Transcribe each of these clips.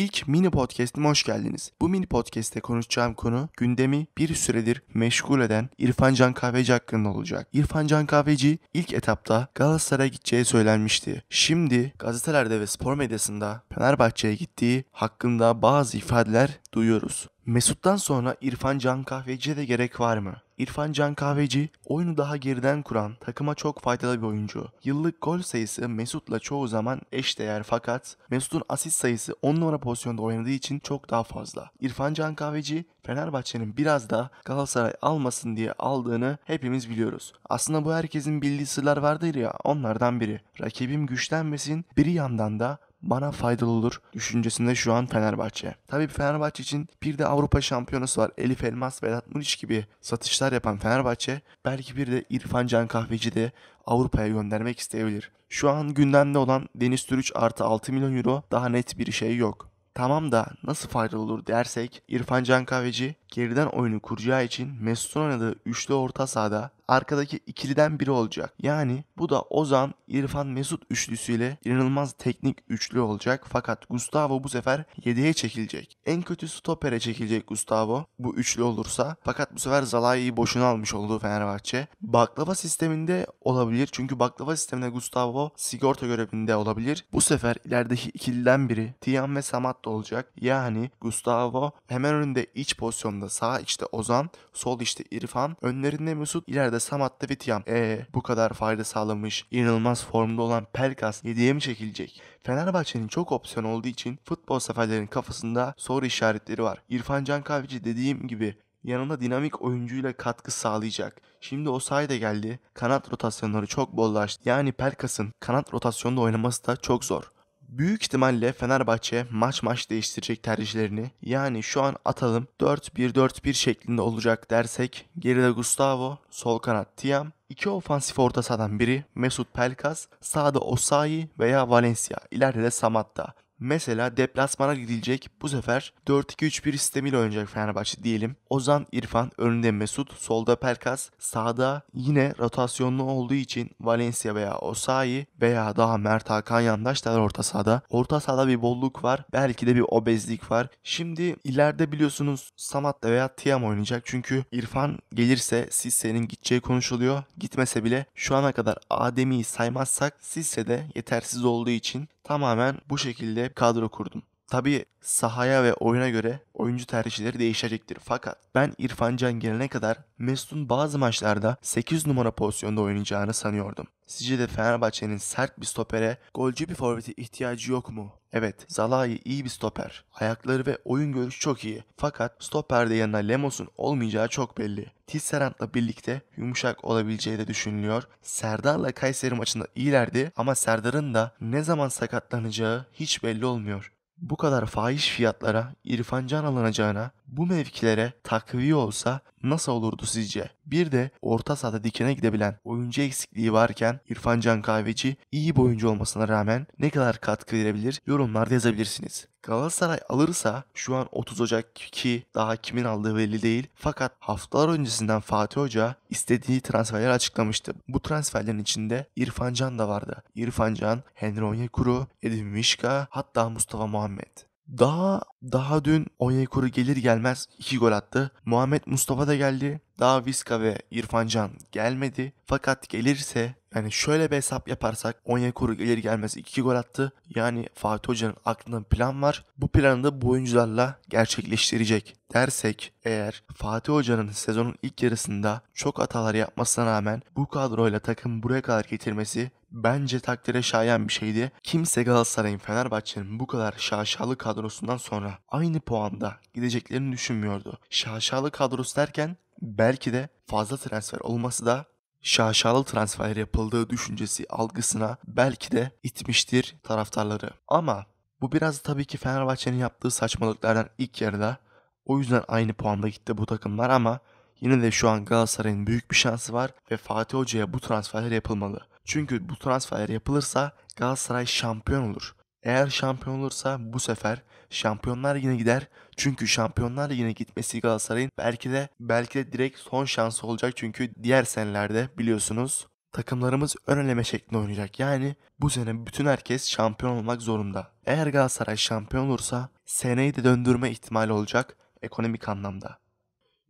İlk mini podcast'ime hoş geldiniz. Bu mini podcast'te konuşacağım konu gündemi bir süredir meşgul eden İrfan Can Kahveci hakkında olacak. İrfan Can Kahveci ilk etapta Galatasaray'a gideceği söylenmişti. Şimdi gazetelerde ve spor medyasında Fenerbahçe'ye gittiği hakkında bazı ifadeler duyuyoruz. Mesut'tan sonra İrfan Can Kahveci'ye de gerek var mı? İrfan Can Kahveci oyunu daha geriden kuran takıma çok faydalı bir oyuncu. Yıllık gol sayısı Mesut'la çoğu zaman eşdeğer fakat Mesut'un asist sayısı 10 numara pozisyonda oynadığı için çok daha fazla. İrfan Can Kahveci Fenerbahçe'nin biraz da Galatasaray almasın diye aldığını hepimiz biliyoruz. Aslında bu herkesin bildiği sırlar vardır ya onlardan biri. Rakibim güçlenmesin biri yandan da bana faydalı olur düşüncesinde şu an Fenerbahçe. Tabii Fenerbahçe için bir de Avrupa Şampiyonası var. Elif Elmas, Vedat Muriç gibi satışlar yapan Fenerbahçe belki bir de İrfan Can Kahveci de Avrupa'ya göndermek isteyebilir. Şu an gündemde olan Deniz Türüç artı 6 milyon euro daha net bir şey yok. Tamam da nasıl faydalı olur dersek İrfan Can Kahveci geriden oyunu kuracağı için Mesut'un oynadığı üçlü orta sahada arkadaki ikiliden biri olacak. Yani bu da Ozan, İrfan Mesut üçlüsüyle inanılmaz teknik üçlü olacak fakat Gustavo bu sefer 7'ye çekilecek. En kötü stopere çekilecek Gustavo bu üçlü olursa fakat bu sefer Zalai'yi boşuna almış oldu Fenerbahçe. Baklava sisteminde olabilir çünkü baklava sisteminde Gustavo sigorta görevinde olabilir. Bu sefer ilerideki ikiliden biri Tiam ve Samat da olacak. Yani Gustavo hemen önünde iç pozisyonda takımında sağ içte Ozan, sol işte İrfan, önlerinde Mesut, ileride Samat ve Tiam. Eee bu kadar fayda sağlamış, inanılmaz formda olan Pelkas yediye mi çekilecek? Fenerbahçe'nin çok opsiyon olduğu için futbol seferlerinin kafasında soru işaretleri var. İrfan Can Kahveci dediğim gibi yanında dinamik oyuncuyla katkı sağlayacak. Şimdi o sayede geldi. Kanat rotasyonları çok bollaştı. Yani Pelkas'ın kanat rotasyonda oynaması da çok zor. Büyük ihtimalle Fenerbahçe maç maç değiştirecek tercihlerini yani şu an atalım 4-1-4-1 şeklinde olacak dersek geride Gustavo, sol kanat Tiam, İki ofansif orta sahadan biri Mesut Pelkas, sağda Osayi veya Valencia, ileride de Samatta. Mesela deplasmana gidilecek bu sefer 4-2-3-1 sistemiyle oynayacak Fenerbahçe diyelim. Ozan, İrfan, önünde Mesut, solda Perkas, sağda yine rotasyonlu olduğu için Valencia veya Osayi veya daha Mert Hakan Yandaşlar orta sahada. Orta sahada bir bolluk var. Belki de bir obezlik var. Şimdi ileride biliyorsunuz Samat'la veya Tiam oynayacak. Çünkü İrfan gelirse Sisse'nin gideceği konuşuluyor. Gitmese bile şu ana kadar Adem'i saymazsak Sisse de yetersiz olduğu için tamamen bu şekilde kadro kurdum. Tabi sahaya ve oyuna göre oyuncu tercihleri değişecektir. Fakat ben İrfan Can gelene kadar Mesut'un bazı maçlarda 8 numara pozisyonda oynayacağını sanıyordum. Sizce de Fenerbahçe'nin sert bir stopere, golcü bir forveti ihtiyacı yok mu? Evet, Zalai iyi bir stoper. Ayakları ve oyun görüşü çok iyi. Fakat stoperde yanına Lemos'un olmayacağı çok belli. Tisserant'la birlikte yumuşak olabileceği de düşünülüyor. Serdar'la Kayseri maçında iyilerdi ama Serdar'ın da ne zaman sakatlanacağı hiç belli olmuyor bu kadar fahiş fiyatlara, irfancan alınacağına, bu mevkilere takviye olsa nasıl olurdu sizce? Bir de orta sahada dikene gidebilen oyuncu eksikliği varken İrfan Can Kahveci iyi bir oyuncu olmasına rağmen ne kadar katkı verebilir yorumlarda yazabilirsiniz. Galatasaray alırsa şu an 30 Ocak ki daha kimin aldığı belli değil. Fakat haftalar öncesinden Fatih Hoca istediği transferleri açıklamıştı. Bu transferlerin içinde İrfan Can da vardı. İrfan Can, Henry Onyekuru, Edin Mişka hatta Mustafa Muhammed. Daha daha dün Onyekuru gelir gelmez 2 gol attı. Muhammed Mustafa da geldi. Daha Viska ve İrfancan gelmedi. Fakat gelirse yani şöyle bir hesap yaparsak Onyekuru gelir gelmez 2 gol attı. Yani Fatih Hoca'nın aklında plan var. Bu planı da bu oyuncularla gerçekleştirecek dersek eğer Fatih Hoca'nın sezonun ilk yarısında çok hatalar yapmasına rağmen bu kadroyla takım buraya kadar getirmesi bence takdire şayan bir şeydi. Kimse Galatasaray'ın Fenerbahçe'nin bu kadar şaşalı kadrosundan sonra sonra aynı puanda gideceklerini düşünmüyordu. Şaşalı kadrosu derken belki de fazla transfer olması da şaşalı transfer yapıldığı düşüncesi algısına belki de itmiştir taraftarları. Ama bu biraz tabii ki Fenerbahçe'nin yaptığı saçmalıklardan ilk yarıda. O yüzden aynı puanda gitti bu takımlar ama yine de şu an Galatasaray'ın büyük bir şansı var ve Fatih Hoca'ya bu transferler yapılmalı. Çünkü bu transferler yapılırsa Galatasaray şampiyon olur. Eğer şampiyon olursa bu sefer Şampiyonlar yine gider. Çünkü Şampiyonlar yine gitmesi Galatasaray'ın belki de belki de direkt son şansı olacak. Çünkü diğer senelerde biliyorsunuz takımlarımız ön eleme şeklinde oynayacak. Yani bu sene bütün herkes şampiyon olmak zorunda. Eğer Galatasaray şampiyon olursa seneyi de döndürme ihtimali olacak ekonomik anlamda.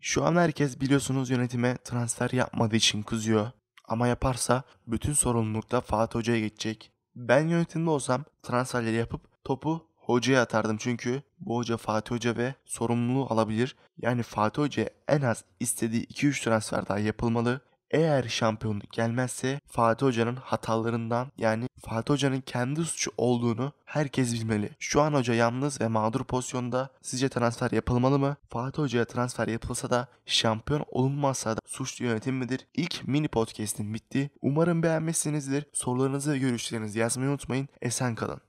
Şu an herkes biliyorsunuz yönetime transfer yapmadığı için kızıyor. Ama yaparsa bütün sorumluluk da Fatih Hoca'ya geçecek. Ben yönetimde olsam transferleri yapıp topu hocaya atardım çünkü bu hoca Fatih Hoca ve sorumluluğu alabilir. Yani Fatih Hoca en az istediği 2-3 transfer daha yapılmalı. Eğer şampiyonluk gelmezse Fatih Hoca'nın hatalarından yani Fatih Hoca'nın kendi suçu olduğunu herkes bilmeli. Şu an hoca yalnız ve mağdur pozisyonda. Sizce transfer yapılmalı mı? Fatih Hoca'ya transfer yapılsa da şampiyon olunmazsa da suçlu yönetim midir? İlk mini podcastim bitti. Umarım beğenmişsinizdir. Sorularınızı ve görüşlerinizi yazmayı unutmayın. Esen kalın.